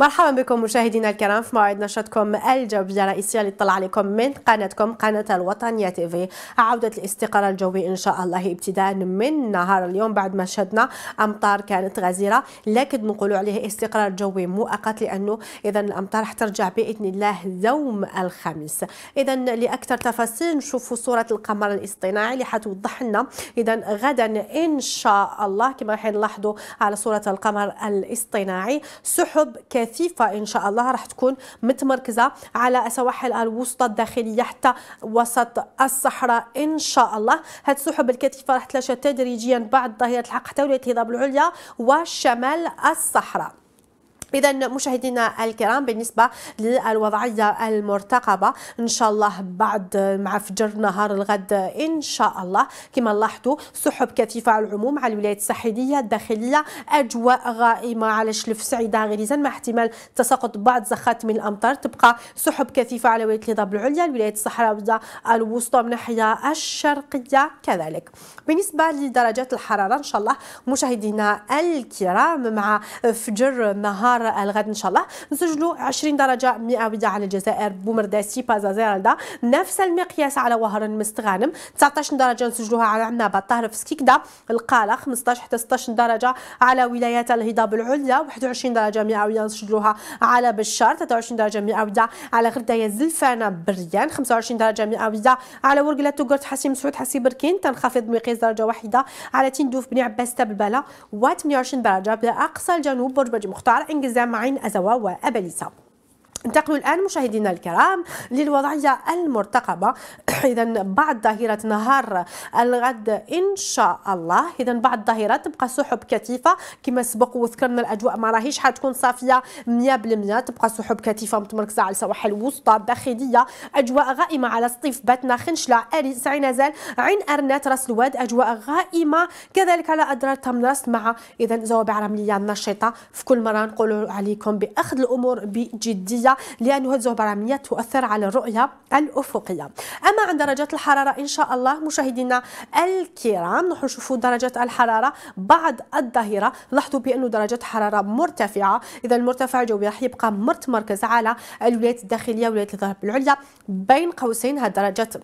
مرحبا بكم مشاهدينا الكرام في موعد نشرتكم الجوية الرئيسية اللي طلع عليكم من قناتكم قناة الوطنية تيفي عودة الاستقرار الجوي إن شاء الله ابتداء من نهار اليوم بعد ما شهدنا أمطار كانت غزيرة لكن نقولوا عليه استقرار جوي مؤقت لأنه إذا الأمطار حترجع بإذن الله يوم الخميس إذا لأكثر تفاصيل نشوفوا صورة القمر الاصطناعي اللي حتوضح لنا إذا غدا إن شاء الله كما راح نلاحظوا على صورة القمر الاصطناعي سحب كثيرة كثيفه ان شاء الله راح تكون متمركزه على السواحل الوسطى الداخليه حتى وسط الصحراء ان شاء الله هاد السحب الكثيفه راح تلاشى تدريجيا بعد ظهيره الحق حتى ولايه الهضاب العليا وشمال الصحراء اذا مشاهدينا الكرام بالنسبه للوضعيه المرتقبه ان شاء الله بعد مع فجر نهار الغد ان شاء الله كما لاحظتوا سحب كثيفه على العموم على الولايات الساحليه الداخليه اجواء غائمه على شلف سعيده غريزا مع احتمال تساقط بعض زخات من الامطار تبقى سحب كثيفه على ولايه الهضاب العليا الولايات الصحراويه الوسطى من الناحيه الشرقيه كذلك بالنسبه لدرجات الحراره ان شاء الله مشاهدينا الكرام مع فجر نهار نهار الغد ان شاء الله نسجلوا 20 درجه مئويه على الجزائر بومرداسي بازازيرالدا نفس المقياس على وهران مستغانم 19 درجه نسجلوها على عنابه طاهر سكيكدا القاله 15 حتى 16 درجه على ولايات الهضاب العليا 21 درجه مئويه نسجلوها على بشار 23 درجه مئويه على غردايه زلفانه بريان 25 درجه مئويه على ورقله توغرت حسيم سعود حسي بركين تنخفض مقياس درجه واحده على تندوف بن عباس تبلبله و 28 درجه باقصى الجنوب برج مختار انجز زامعين أزوا وأبليسا انتقلوا الآن مشاهدينا الكرام للوضعية المرتقبة إذا بعد ظاهرة نهار الغد إن شاء الله إذا بعد ظاهرة تبقى سحب كثيفة كما سبق وذكرنا الأجواء ما راهيش حتكون صافية 100% تبقى سحب كثيفة متمركزة على السواحل الوسطى الداخلية أجواء غائمة على سطيف باتنا خنشلة أريس عينزال عين أرنات راس الواد أجواء غائمة كذلك على أدرار تمنرس مع إذا زوابع رملية نشطة في كل مرة نقول عليكم بأخذ الأمور بجدية جيدة لأن هذه البراميات تؤثر على الرؤية الأفقية أما عن درجات الحرارة إن شاء الله مشاهدينا الكرام نحن نشوفوا درجات الحرارة بعد الظهيرة لاحظوا بأن درجات حرارة مرتفعة إذا المرتفع الجوي راح يبقى مرتمركز على الولايات الداخلية ولايات الظهر العليا بين قوسين هاد درجات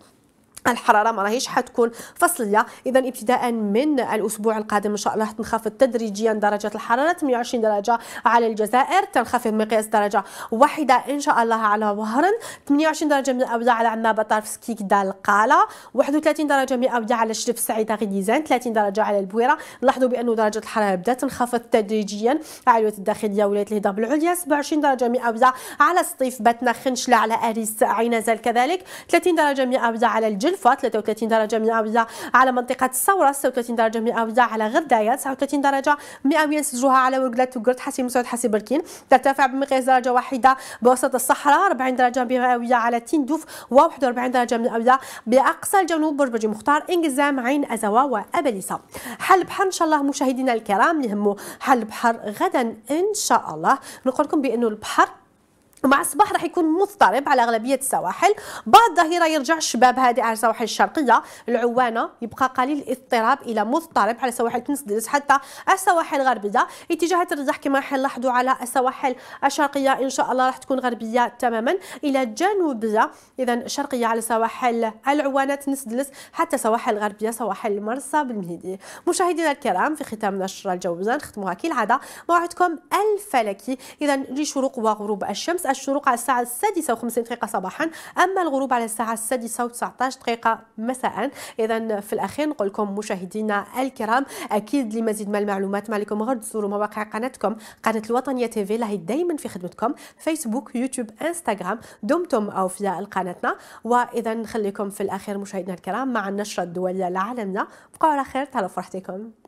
الحراره ما راهيش حتكون فصليه اذا ابتداء من الاسبوع القادم ان شاء الله تنخفض تدريجيا درجه الحراره 120 درجه على الجزائر تنخفض مقياس درجه واحده ان شاء الله على وهران 28 درجه مئويه على عنابه طرف سكيك القاله 31 درجه مئويه على شرف السعيده غديزان 30 درجه على البويره لاحظوا بانه درجه الحراره بدات تنخفض تدريجيا الولايات الداخليه ولايه الهضاب العليا 27 درجه مئويه على سطيف باتنا خنشله على اريس عينزال كذلك 30 درجه مئويه على الجن حلفة 33 درجة مئوية على منطقة الثورة 36 درجة مئوية على غردايا 39 درجة مئوية نسجلوها على ورقلة تقرد حسي مسعود حسي بركين ترتفع بمقياس درجة واحدة بوسط الصحراء 40 درجة مئوية على تندوف و41 درجة مئوية بأقصى الجنوب برج مختار إنجزام عين أزوا وأبلسة حل بحر إن شاء الله مشاهدينا الكرام اللي حل بحر غدا إن شاء الله نقول لكم بأنه البحر مع الصباح راح يكون مضطرب على اغلبيه السواحل بعد الظهيره يرجع الشباب هادئ على السواحل الشرقيه العوانه يبقى قليل الاضطراب الى مضطرب على سواحل تنسدلس حتى السواحل الغربيه اتجاهات الرياح كما راح نلاحظوا على السواحل الشرقيه ان شاء الله راح تكون غربيه تماما الى جنوبيه اذا شرقيه على سواحل العوانه تنسدلس حتى سواحل الغربيه سواحل مرسى بالمهيدي مشاهدينا الكرام في ختام نشر الجوزان نختموها كالعاده موعدكم الفلكي اذا لشروق وغروب الشمس الشروق على الساعة السادسة وخمسين دقيقة صباحا أما الغروب على الساعة السادسة وتسعتاش دقيقة مساء إذا في الأخير نقول لكم مشاهدينا الكرام أكيد لمزيد من المعلومات ما عليكم غير تزوروا مواقع قناتكم قناة الوطنية تيفي اللي هي دايما في خدمتكم فيسبوك يوتيوب انستغرام دمتم أوفياء لقناتنا وإذا نخليكم في الأخير مشاهدينا الكرام مع النشرة الدولية لعالمنا بقوا على خير تهلاو فرحتكم